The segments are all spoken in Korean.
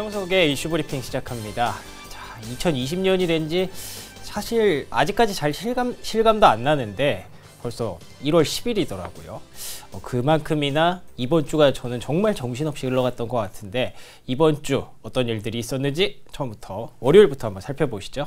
정명석의 이슈 브리핑 시작합니다. 자, 2020년이 된지 사실 아직까지 잘 실감, 실감도 안 나는데 벌써 1월 10일이더라고요. 어, 그만큼이나 이번 주가 저는 정말 정신없이 흘러갔던 것 같은데 이번 주 어떤 일들이 있었는지 처음부터 월요일부터 한번 살펴보시죠.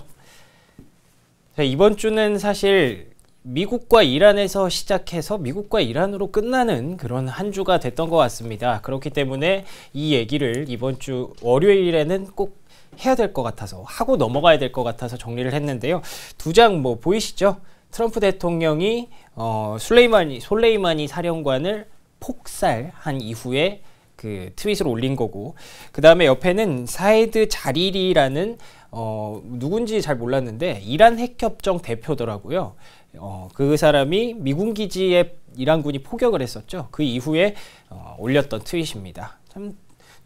자, 이번 주는 사실 미국과 이란에서 시작해서 미국과 이란으로 끝나는 그런 한 주가 됐던 것 같습니다. 그렇기 때문에 이 얘기를 이번 주 월요일에는 꼭 해야 될 것 같아서 하고 넘어가야 될 것 같아서 정리를 했는데요. 두 장 뭐 보이시죠? 트럼프 대통령이 어, 술레이마니 솔레이마니 사령관을 폭살한 이후에 그 트윗을 올린 거고 그 다음에 옆에는 사이드 자리리라는 어, 누군지 잘 몰랐는데 이란 핵협정 대표더라고요. 어, 그 사람이 미군 기지에 이란군이 포격을 했었죠. 그 이후에 어, 올렸던 트윗입니다. 참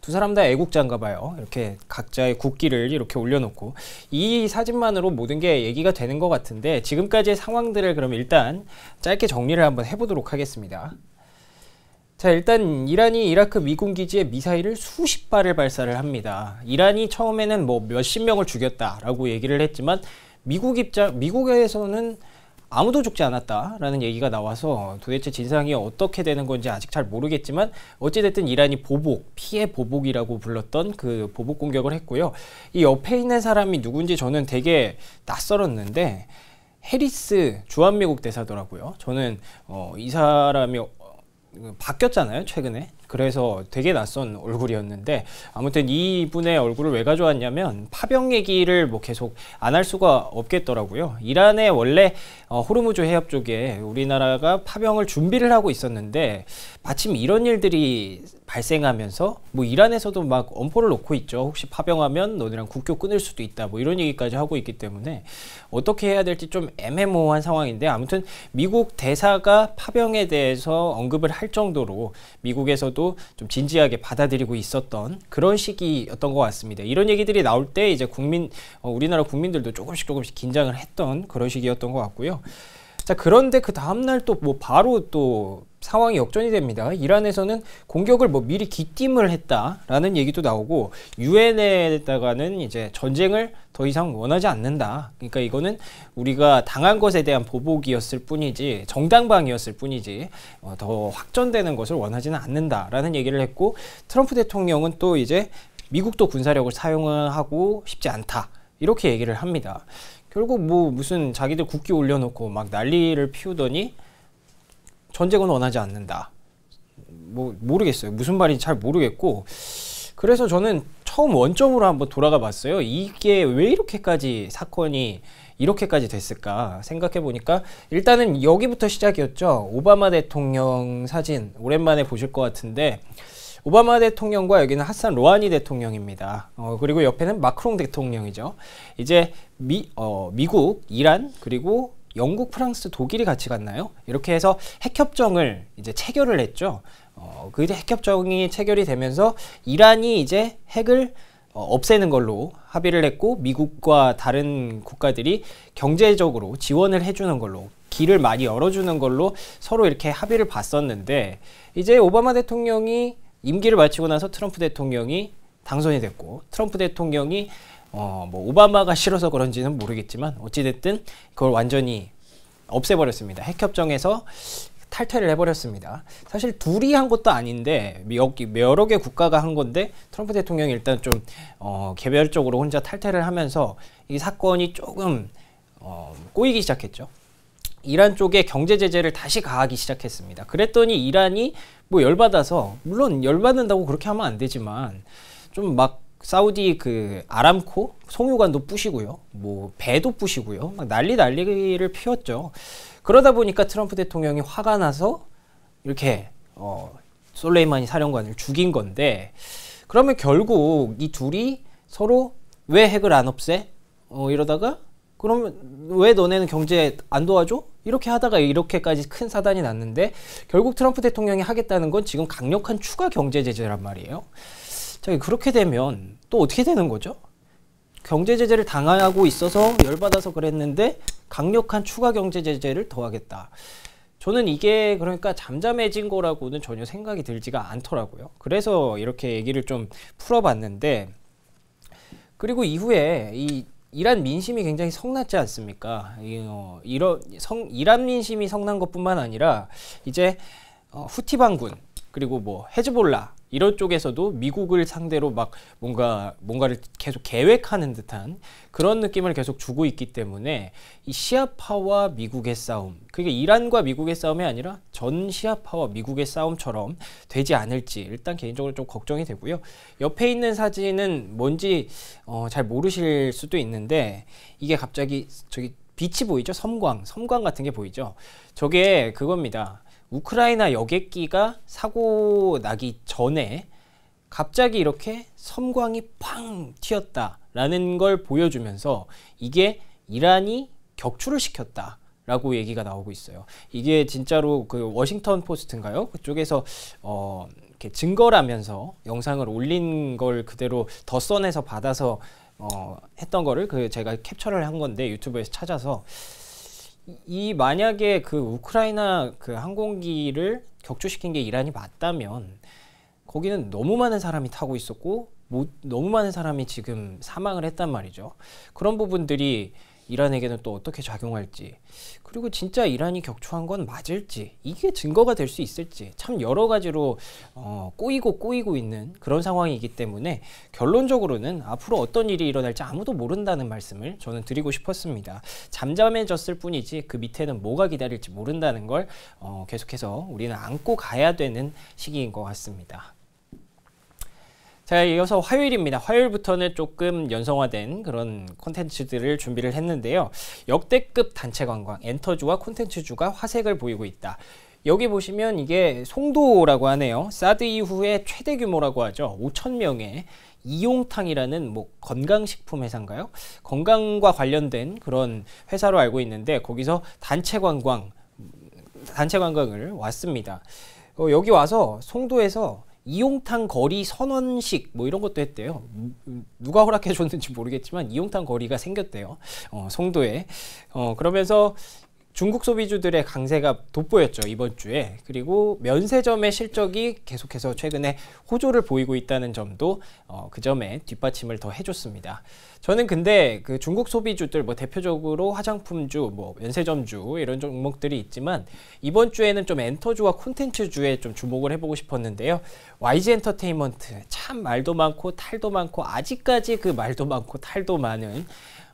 두 사람 다 애국자인가 봐요. 이렇게 각자의 국기를 이렇게 올려놓고 이 사진만으로 모든 게 얘기가 되는 것 같은데 지금까지의 상황들을 그럼 일단 짧게 정리를 한번 해보도록 하겠습니다. 자, 일단 이란이 이라크 미군 기지에 미사일을 수십 발을 발사를 합니다. 이란이 처음에는 뭐 몇십 명을 죽였다라고 얘기를 했지만 미국 입장 미국에서는 아무도 죽지 않았다라는 얘기가 나와서 도대체 진상이 어떻게 되는 건지 아직 잘 모르겠지만 어찌됐든 이란이 보복, 피해 보복이라고 불렀던 그 보복 공격을 했고요. 이 옆에 있는 사람이 누군지 저는 되게 낯설었는데 해리스 주한미국 대사더라고요. 저는 어, 이 사람이 바뀌었잖아요 최근에 그래서 되게 낯선 얼굴이었는데 아무튼 이분의 얼굴을 왜 가져왔냐면 파병 얘기를 뭐 계속 안 할 수가 없겠더라고요 이란에 원래 어, 호르무즈 해협 쪽에 우리나라가 파병을 준비를 하고 있었는데 마침 이런 일들이 발생하면서 뭐 이란에서도 막 엄포를 놓고 있죠. 혹시 파병하면 너네랑 국교 끊을 수도 있다. 뭐 이런 얘기까지 하고 있기 때문에 어떻게 해야 될지 좀 애매모호한 상황인데 아무튼 미국 대사가 파병에 대해서 언급을 할 정도로 미국에서도 좀 진지하게 받아들이고 있었던 그런 시기였던 것 같습니다. 이런 얘기들이 나올 때 이제 국민 어, 우리나라 국민들도 조금씩 조금씩 긴장을 했던 그런 시기였던 것 같고요. 자 그런데 그 다음날 또 뭐 바로 또 상황이 역전이 됩니다. 이란에서는 공격을 뭐 미리 기띔을 했다라는 얘기도 나오고 유엔에다가는 이제 전쟁을 더 이상 원하지 않는다. 그러니까 이거는 우리가 당한 것에 대한 보복이었을 뿐이지 정당방위였을 뿐이지 어, 더 확전되는 것을 원하지는 않는다라는 얘기를 했고 트럼프 대통령은 또 이제 미국도 군사력을 사용하고 싶지 않다. 이렇게 얘기를 합니다. 결국 뭐 무슨 자기들 국기 올려놓고 막 난리를 피우더니 전쟁은 원하지 않는다. 뭐 모르겠어요. 무슨 말인지 잘 모르겠고 그래서 저는 처음 원점으로 한번 돌아가 봤어요. 이게 왜 이렇게까지 사건이 이렇게까지 됐을까 생각해 보니까 일단은 여기부터 시작이었죠. 오바마 대통령 사진 오랜만에 보실 것 같은데 오바마 대통령과 여기는 하산 로하니 대통령입니다. 어, 그리고 옆에는 마크롱 대통령이죠. 이제 미, 어, 미국, 이란 그리고 영국, 프랑스, 독일이 같이 갔나요? 이렇게 해서 핵협정을 이제 체결을 했죠. 어, 그 핵협정이 체결이 되면서 이란이 이제 핵을 어, 없애는 걸로 합의를 했고 미국과 다른 국가들이 경제적으로 지원을 해주는 걸로 길을 많이 열어주는 걸로 서로 이렇게 합의를 봤었는데 이제 오바마 대통령이 임기를 마치고 나서 트럼프 대통령이 당선이 됐고 트럼프 대통령이 어, 뭐 오바마가 싫어서 그런지는 모르겠지만 어찌됐든 그걸 완전히 없애버렸습니다. 핵협정에서 탈퇴를 해버렸습니다. 사실 둘이 한 것도 아닌데 여러 개 국가가 한 건데 트럼프 대통령이 일단 좀 어, 개별적으로 혼자 탈퇴를 하면서 이 사건이 조금 어, 꼬이기 시작했죠. 이란 쪽에 경제 제재를 다시 가하기 시작했습니다. 그랬더니 이란이 뭐 열받아서 물론 열받는다고 그렇게 하면 안 되지만 좀막 사우디 그 아람코 송유관도 부시고요. 뭐 배도 부시고요. 막 난리 난리를 피웠죠. 그러다 보니까 트럼프 대통령이 화가 나서 이렇게 어 솔레이마니 사령관을 죽인 건데 그러면 결국 이 둘이 서로 왜 핵을 안 없애? 어 이러다가 그러면 왜 너네는 경제 안 도와줘? 이렇게 하다가 이렇게까지 큰 사단이 났는데 결국 트럼프 대통령이 하겠다는 건 지금 강력한 추가 경제 제재란 말이에요. 자, 그렇게 되면 또 어떻게 되는 거죠? 경제 제재를 당하고 있어서 열받아서 그랬는데 강력한 추가 경제 제재를 더하겠다. 저는 이게 그러니까 잠잠해진 거라고는 전혀 생각이 들지가 않더라고요. 그래서 이렇게 얘기를 좀 풀어봤는데 그리고 이후에 이 이란 민심이 굉장히 성났지 않습니까? 이, 어, 이런 성 이란 민심이 성난 것뿐만 아니라 이제 어, 후티 반군 그리고 뭐 헤즈볼라 이런 쪽에서도 미국을 상대로 막 뭔가 뭔가를 계속 계획하는 듯한 그런 느낌을 계속 주고 있기 때문에 이 시아파와 미국의 싸움 그게 이란과 미국의 싸움이 아니라 전 시아파와 미국의 싸움처럼 되지 않을지 일단 개인적으로 좀 걱정이 되고요 옆에 있는 사진은 뭔지 어, 잘 모르실 수도 있는데 이게 갑자기 저기 빛이 보이죠 섬광 섬광 같은 게 보이죠 저게 그겁니다 우크라이나 여객기가 사고 나기 전에 갑자기 이렇게 섬광이 팡 튀었다라는 걸 보여주면서 이게 이란이 격추를 시켰다. 라고 얘기가 나오고 있어요. 이게 진짜로 그 워싱턴 포스트인가요? 그쪽에서 어 이렇게 증거라면서 영상을 올린 걸 그대로 덧선에서 받아서 어 했던 거를 그 제가 캡처를 한 건데 유튜브에서 찾아서 이 만약에 그 우크라이나 그 항공기를 격추시킨 게 이란이 맞다면 거기는 너무 많은 사람이 타고 있었고 못, 너무 많은 사람이 지금 사망을 했단 말이죠. 그런 부분들이 이란에게는 또 어떻게 작용할지 그리고 진짜 이란이 격추한 건 맞을지 이게 증거가 될 수 있을지 참 여러 가지로 어, 꼬이고 꼬이고 있는 그런 상황이기 때문에 결론적으로는 앞으로 어떤 일이 일어날지 아무도 모른다는 말씀을 저는 드리고 싶었습니다. 잠잠해졌을 뿐이지 그 밑에는 뭐가 기다릴지 모른다는 걸 어, 계속해서 우리는 안고 가야 되는 시기인 것 같습니다. 자, 이어서 화요일입니다. 화요일부터는 조금 연성화된 그런 콘텐츠들을 준비를 했는데요. 역대급 단체 관광, 엔터주와 콘텐츠주가 화색을 보이고 있다. 여기 보시면 이게 송도라고 하네요. 사드 이후에 최대 규모라고 하죠. 5천 명의 이용탕이라는 뭐 건강식품 회사인가요? 건강과 관련된 그런 회사로 알고 있는데 거기서 단체 관광 단체 관광을 왔습니다. 어, 여기 와서 송도에서 이용탕 거리 선언식 뭐 이런 것도 했대요. 누가 허락해 줬는지 모르겠지만 이용탕 거리가 생겼대요. 어, 송도에. 어, 그러면서 중국 소비주들의 강세가 돋보였죠 이번 주에 그리고 면세점의 실적이 계속해서 최근에 호조를 보이고 있다는 점도 어, 그 점에 뒷받침을 더 해줬습니다. 저는 근데 그 중국 소비주들 뭐 대표적으로 화장품주, 뭐 면세점주 이런 종목들이 있지만 이번 주에는 좀 엔터주와 콘텐츠주에 좀 주목을 해보고 싶었는데요. YG 엔터테인먼트 참 말도 많고 탈도 많고 아직까지 그 말도 많고 탈도 많은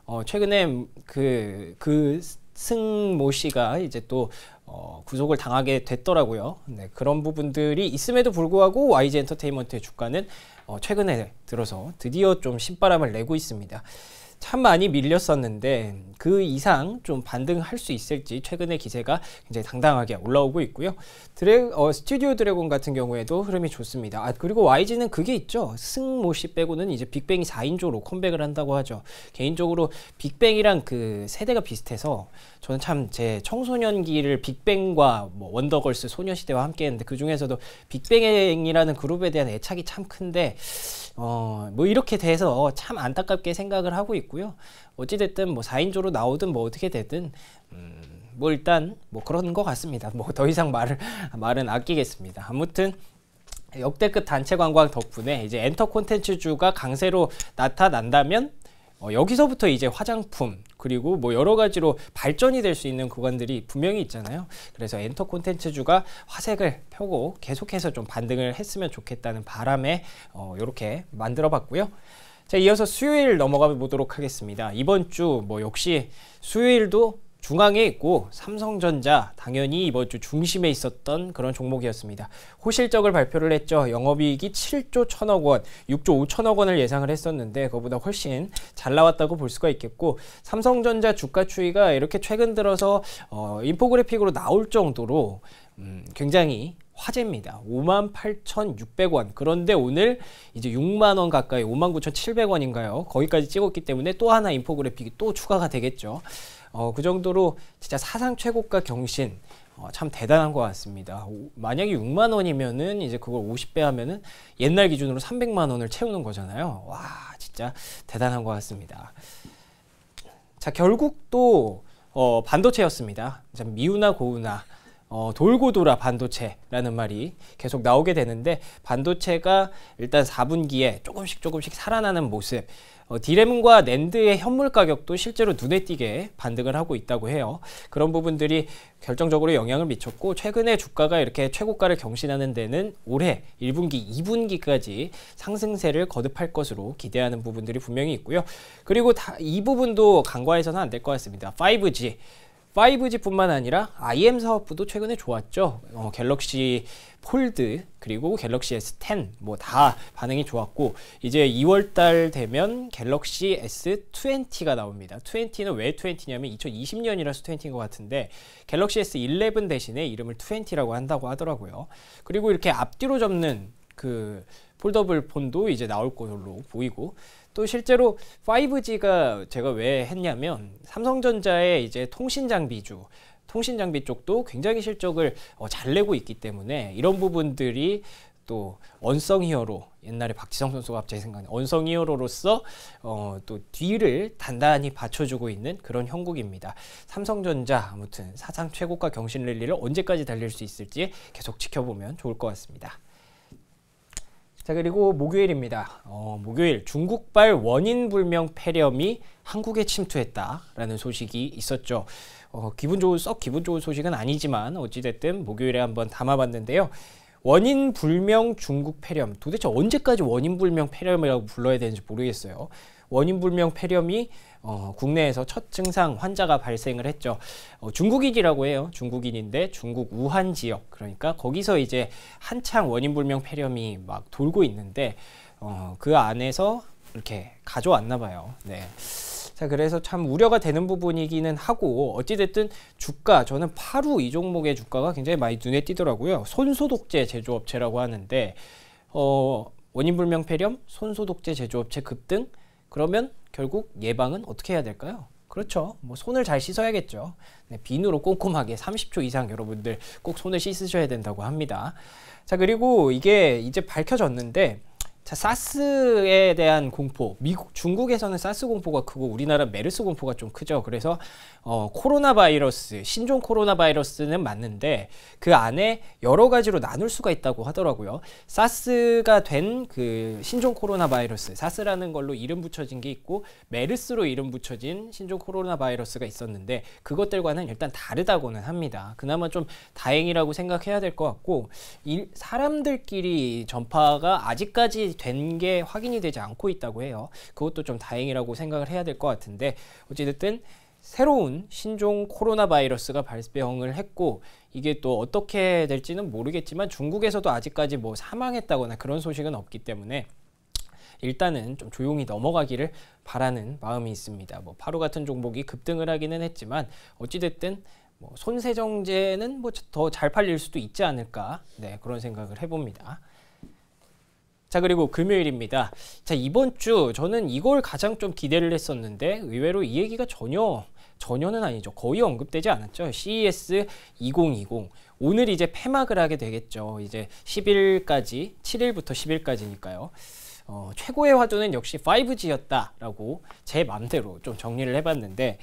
어, 최근에 그그 그 승모 씨가 이제 또 어, 구속을 당하게 됐더라고요. 네, 그런 부분들이 있음에도 불구하고 YG 엔터테인먼트의 주가는 어, 최근에 들어서 드디어 좀 신바람을 내고 있습니다. 참 많이 밀렸었는데 그 이상 좀 반등할 수 있을지 최근의 기세가 굉장히 당당하게 올라오고 있고요. 드래, 어, 스튜디오 드래곤 같은 경우에도 흐름이 좋습니다. 아, 그리고 YG는 그게 있죠. 승모씨 빼고는 이제 빅뱅이 4인조로 컴백을 한다고 하죠. 개인적으로 빅뱅이랑 그 세대가 비슷해서 저는 참 제 청소년기를 빅뱅과 뭐 원더걸스 소녀시대와 함께 했는데 그 중에서도 빅뱅이라는 그룹에 대한 애착이 참 큰데 어, 뭐 이렇게 돼서 참 안타깝게 생각을 하고 있고요. 어찌됐든 뭐 4인조로 나오든 뭐 어떻게 되든 음, 뭐 일단 뭐 그런 것 같습니다. 뭐 더 이상 말을 말은 아끼겠습니다. 아무튼 역대급 단체 관광 덕분에 이제 엔터 콘텐츠주가 강세로 나타난다면 어, 여기서부터 이제 화장품 그리고 뭐 여러 가지로 발전이 될 수 있는 구간들이 분명히 있잖아요. 그래서 엔터 콘텐츠주가 화색을 펴고 계속해서 좀 반등을 했으면 좋겠다는 바람에 어, 이렇게 만들어봤고요. 자, 이어서 수요일 넘어가 보도록 하겠습니다. 이번 주 뭐 역시 수요일도 중앙에 있고 삼성전자 당연히 이번 주 중심에 있었던 그런 종목이었습니다. 호실적을 발표를 했죠. 영업이익이 7조 1천억 원, 6조 5천억 원을 예상을 했었는데 그거보다 훨씬 잘 나왔다고 볼 수가 있겠고 삼성전자 주가 추이가 이렇게 최근 들어서 어, 인포그래픽으로 나올 정도로 음, 굉장히 화제입니다. 58,600원. 그런데 오늘 이제 6만 원 가까이 59,700원인가요? 거기까지 찍었기 때문에 또 하나 인포그래픽이 또 추가가 되겠죠. 어, 그 정도로 진짜 사상 최고가 경신 어, 참 대단한 것 같습니다. 오, 만약에 6만 원이면은 이제 그걸 50배 하면은 옛날 기준으로 300만 원을 채우는 거잖아요. 와 진짜 대단한 것 같습니다. 자 결국 또 어, 반도체였습니다. 미우나 고우나 어, 돌고 돌아 반도체라는 말이 계속 나오게 되는데 반도체가 일단 4분기에 조금씩 조금씩 살아나는 모습 어, 디램과 낸드의 현물 가격도 실제로 눈에 띄게 반등을 하고 있다고 해요. 그런 부분들이 결정적으로 영향을 미쳤고 최근에 주가가 이렇게 최고가를 경신하는 데는 올해 1분기, 2분기까지 상승세를 거듭할 것으로 기대하는 부분들이 분명히 있고요. 그리고 다, 이 부분도 간과해서는 안 될 것 같습니다. 5G 5G뿐만 아니라 IM 사업부도 최근에 좋았죠. 어, 갤럭시 폴드 그리고 갤럭시 S10 뭐 다 반응이 좋았고 이제 2월달 되면 갤럭시 S20가 나옵니다. 20는 왜 20냐면 2020년이라서 20인 것 같은데 갤럭시 S11 대신에 이름을 20라고 한다고 하더라고요. 그리고 이렇게 앞뒤로 접는 그 폴더블 폰도 이제 나올 걸로 보이고 또 실제로 5G가 제가 왜 했냐면 삼성전자의 이제 통신 장비주 통신 장비 쪽도 굉장히 실적을 어, 잘 내고 있기 때문에 이런 부분들이 또 언성 히어로 옛날에 박지성 선수가 갑자기 생각나 언성 히어로로서 어, 또 뒤를 단단히 받쳐주고 있는 그런 형국입니다. 삼성전자 아무튼 사상 최고가 경신 랠리를 언제까지 달릴 수 있을지 계속 지켜보면 좋을 것 같습니다. 자 그리고 목요일입니다. 어, 목요일 중국발 원인 불명 폐렴이 한국에 침투했다라는 소식이 있었죠. 어, 기분 좋은 썩 기분 좋은 소식은 아니지만 어찌됐든 목요일에 한번 담아봤는데요. 원인 불명 중국 폐렴 도대체 언제까지 원인 불명 폐렴이라고 불러야 되는지 모르겠어요. 원인 불명 폐렴이 어, 국내에서 첫 증상 환자가 발생을 했죠. 어, 중국인이라고 해요. 중국인인데 중국 우한 지역 그러니까 거기서 이제 한창 원인 불명 폐렴이 막 돌고 있는데 어, 그 안에서 이렇게 가져왔나 봐요. 네. 자 그래서 참 우려가 되는 부분이기는 하고 어찌됐든 주가 저는 파루 이 종목의 주가가 굉장히 많이 눈에 띄더라고요. 손소독제 제조업체라고 하는데 어, 원인불명 폐렴, 손소독제 제조업체 급등 그러면 결국 예방은 어떻게 해야 될까요? 그렇죠. 뭐 손을 잘 씻어야겠죠. 네, 비누로 꼼꼼하게 30초 이상 여러분들 꼭 손을 씻으셔야 된다고 합니다. 자, 그리고 이게 이제 밝혀졌는데 자, 사스에 대한 공포. 미국, 중국에서는 사스 공포가 크고 우리나라 메르스 공포가 좀 크죠. 그래서 어, 코로나 바이러스, 신종 코로나 바이러스는 맞는데 그 안에 여러 가지로 나눌 수가 있다고 하더라고요. 사스가 된 그 신종 코로나 바이러스, 사스라는 걸로 이름 붙여진 게 있고 메르스로 이름 붙여진 신종 코로나 바이러스가 있었는데 그것들과는 일단 다르다고는 합니다. 그나마 좀 다행이라고 생각해야 될 것 같고 이, 사람들끼리 전파가 아직까지 된게 확인이 되지 않고 있다고 해요. 그것도 좀 다행이라고 생각을 해야 될 것 같은데 어찌됐든 새로운 신종 코로나 바이러스가 발병을 했고 이게 또 어떻게 될지는 모르겠지만 중국에서도 아직까지 뭐 사망했다거나 그런 소식은 없기 때문에 일단은 좀 조용히 넘어가기를 바라는 마음이 있습니다. 뭐 파로 같은 종목이 급등을 하기는 했지만 어찌됐든 뭐 손세정제는 뭐 더 잘 팔릴 수도 있지 않을까 네, 그런 생각을 해봅니다. 자, 그리고 금요일입니다. 자, 이번 주 저는 이걸 가장 좀 기대를 했었는데 의외로 이 얘기가 전혀 전혀는 아니죠. 거의 언급되지 않았죠. CES 2020. 오늘 이제 폐막을 하게 되겠죠. 이제 10일까지, 7일부터 10일까지니까요. 어, 최고의 화두는 역시 5G였다라고 제 맘대로 좀 정리를 해봤는데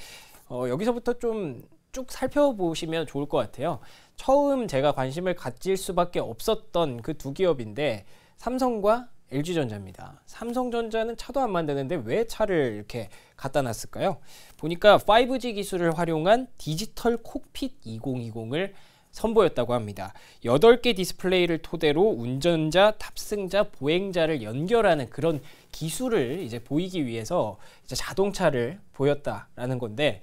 어, 여기서부터 좀 쭉 살펴보시면 좋을 것 같아요. 처음 제가 관심을 가질 수밖에 없었던 그 두 기업인데 삼성과 LG전자입니다. 삼성전자는 차도 안 만드는데 왜 차를 이렇게 갖다 놨을까요? 보니까 5G 기술을 활용한 디지털 콕핏 2020을 선보였다고 합니다. 8개 디스플레이를 토대로 운전자, 탑승자, 보행자를 연결하는 그런 기술을 이제 보이기 위해서 이제 자동차를 보였다라는 건데,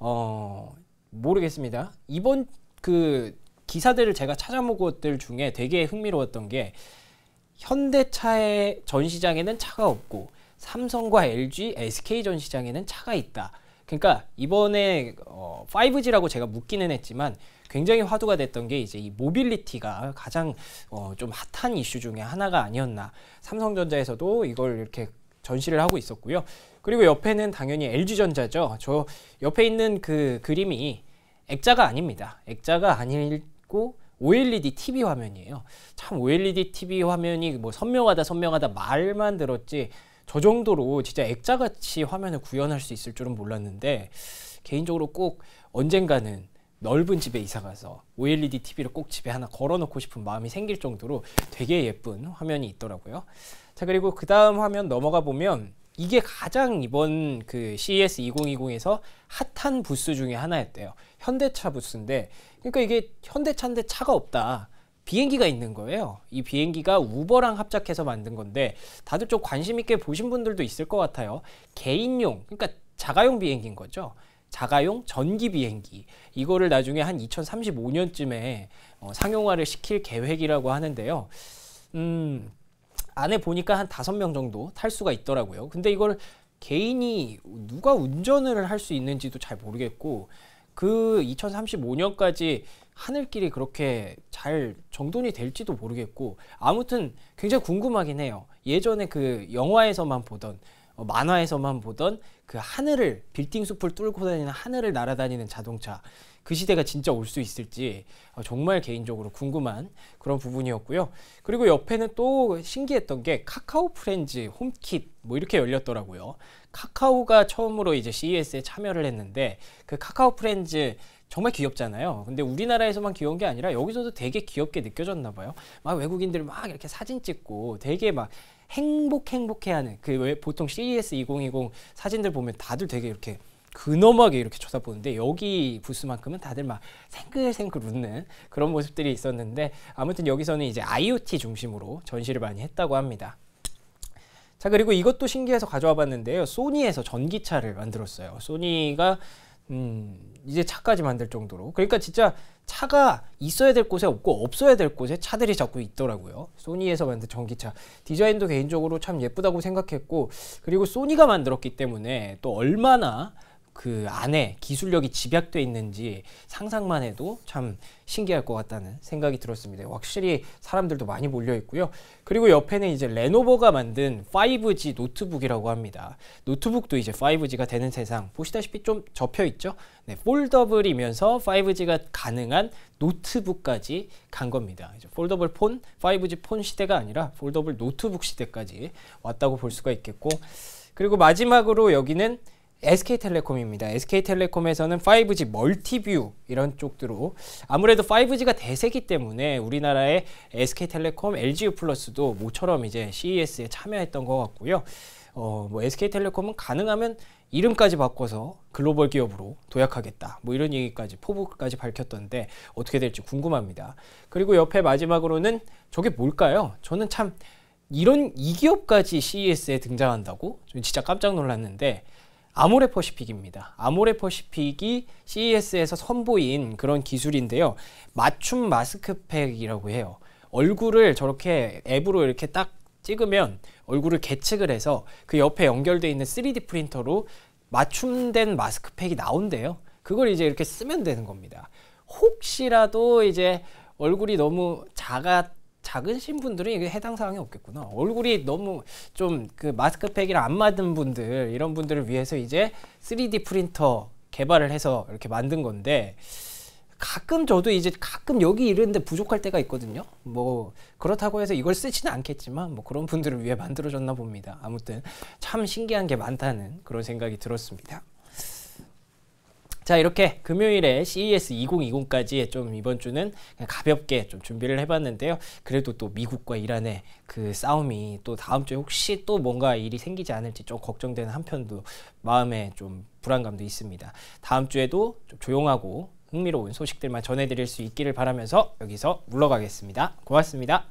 어, 모르겠습니다. 이번 그 기사들을 제가 찾아본 것들 중에 되게 흥미로웠던 게 현대차의 전시장에는 차가 없고 삼성과 LG, SK 전시장에는 차가 있다. 그러니까 이번에 어, 5G라고 제가 묻기는 했지만 굉장히 화두가 됐던 게 이제 이 모빌리티가 가장 어, 좀 핫한 이슈 중에 하나가 아니었나. 삼성전자에서도 이걸 이렇게 전시를 하고 있었고요. 그리고 옆에는 당연히 LG전자죠. 저 옆에 있는 그 그림이 액자가 아닙니다. 액자가 아니고 OLED TV 화면이에요. 참 OLED TV 화면이 뭐 선명하다 선명하다 말만 들었지 저 정도로 진짜 액자같이 화면을 구현할 수 있을 줄은 몰랐는데 개인적으로 꼭 언젠가는 넓은 집에 이사가서 OLED TV를 꼭 집에 하나 걸어놓고 싶은 마음이 생길 정도로 되게 예쁜 화면이 있더라고요. 자 그리고 그 다음 화면 넘어가 보면 이게 가장 이번 그 CES 2020에서 핫한 부스 중에 하나였대요. 현대차 부스인데 그러니까 이게 현대차인데 차가 없다. 비행기가 있는 거예요. 이 비행기가 우버랑 합작해서 만든 건데 다들 좀 관심 있게 보신 분들도 있을 것 같아요. 개인용, 그러니까 자가용 비행기인 거죠. 자가용 전기 비행기 이거를 나중에 한 2035년쯤에 어, 상용화를 시킬 계획이라고 하는데요. 음, 안에 보니까 한5명 정도 탈 수가 있더라고요. 근데 이걸 개인이 누가 운전을 할 수 있는지도 잘 모르겠고 그 2035년까지 하늘길이 그렇게 잘 정돈이 될지도 모르겠고 아무튼 굉장히 궁금하긴 해요. 예전에 그 영화에서만 보던 어, 만화에서만 보던 그 하늘을 빌딩 숲을 뚫고 다니는 하늘을 날아다니는 자동차 그 시대가 진짜 올 수 있을지 어, 정말 개인적으로 궁금한 그런 부분이었고요. 그리고 옆에는 또 신기했던 게 카카오 프렌즈 홈킷 뭐 이렇게 열렸더라고요. 카카오가 처음으로 이제 CES에 참여를 했는데 그 카카오 프렌즈 정말 귀엽잖아요. 근데 우리나라에서만 귀여운 게 아니라 여기서도 되게 귀엽게 느껴졌나 봐요. 막 외국인들 막 이렇게 사진 찍고 되게 막 행복 행복해하는 그왜 보통 CES 2020 사진들 보면 다들 되게 이렇게 근엄하게 이렇게 쳐다보는데 여기 부스만큼은 다들 막 생글생글 웃는 그런 모습들이 있었는데 아무튼 여기서는 이제 IoT 중심으로 전시를 많이 했다고 합니다. 자 그리고 이것도 신기해서 가져와 봤는데요. 소니에서 전기차를 만들었어요. 소니가 음, 이제 차까지 만들 정도로. 그러니까 진짜 차가 있어야 될 곳에 없고 없어야 될 곳에 차들이 자꾸 있더라고요. 소니에서 만든 전기차. 디자인도 개인적으로 참 예쁘다고 생각했고, 그리고 소니가 만들었기 때문에 또 얼마나 그 안에 기술력이 집약돼 있는지 상상만 해도 참 신기할 것 같다는 생각이 들었습니다. 확실히 사람들도 많이 몰려 있고요. 그리고 옆에는 이제 레노버가 만든 5G 노트북이라고 합니다. 노트북도 이제 5G가 되는 세상 보시다시피 좀 접혀 있죠. 네, 폴더블이면서 5G가 가능한 노트북까지 간 겁니다. 이제 폴더블 폰, 5G 폰 시대가 아니라 폴더블 노트북 시대까지 왔다고 볼 수가 있겠고 그리고 마지막으로 여기는 SK텔레콤입니다. SK텔레콤에서는 5G 멀티뷰 이런 쪽으로 아무래도 5G가 대세기 때문에 우리나라의 SK텔레콤, LGU 플러스도 모처럼 이제 CES에 참여했던 것 같고요. 어, 뭐 SK텔레콤은 가능하면 이름까지 바꿔서 글로벌 기업으로 도약하겠다. 뭐 이런 얘기까지 포부까지 밝혔던데 어떻게 될지 궁금합니다. 그리고 옆에 마지막으로는 저게 뭘까요? 저는 참 이런 이 기업까지 CES에 등장한다고? 저 진짜 깜짝 놀랐는데 아모레퍼시픽입니다. 아모레퍼시픽이 CES에서 선보인 그런 기술인데요. 맞춤 마스크팩이라고 해요. 얼굴을 저렇게 앱으로 이렇게 딱 찍으면 얼굴을 계측을 해서 그 옆에 연결되어 있는 3D 프린터로 맞춤된 마스크팩이 나온대요. 그걸 이제 이렇게 쓰면 되는 겁니다. 혹시라도 이제 얼굴이 너무 작아 작은신 분들은 해당 사항이 없겠구나. 얼굴이 너무 좀 그 마스크팩이랑 안 맞은 분들 이런 분들을 위해서 이제 3D 프린터 개발을 해서 이렇게 만든 건데 가끔 저도 이제 가끔 여기 이런데 부족할 때가 있거든요. 뭐 그렇다고 해서 이걸 쓰지는 않겠지만 뭐 그런 분들을 위해 만들어졌나 봅니다. 아무튼 참 신기한 게 많다는 그런 생각이 들었습니다. 자 이렇게 금요일에 CES 2020까지 좀 이번 주는 가볍게 좀 준비를 해봤는데요. 그래도 또 미국과 이란의 그 싸움이 또 다음 주에 혹시 또 뭔가 일이 생기지 않을지 좀 걱정되는 한편도 마음에 좀 불안감도 있습니다. 다음 주에도 좀 조용하고 흥미로운 소식들만 전해드릴 수 있기를 바라면서 여기서 물러가겠습니다. 고맙습니다.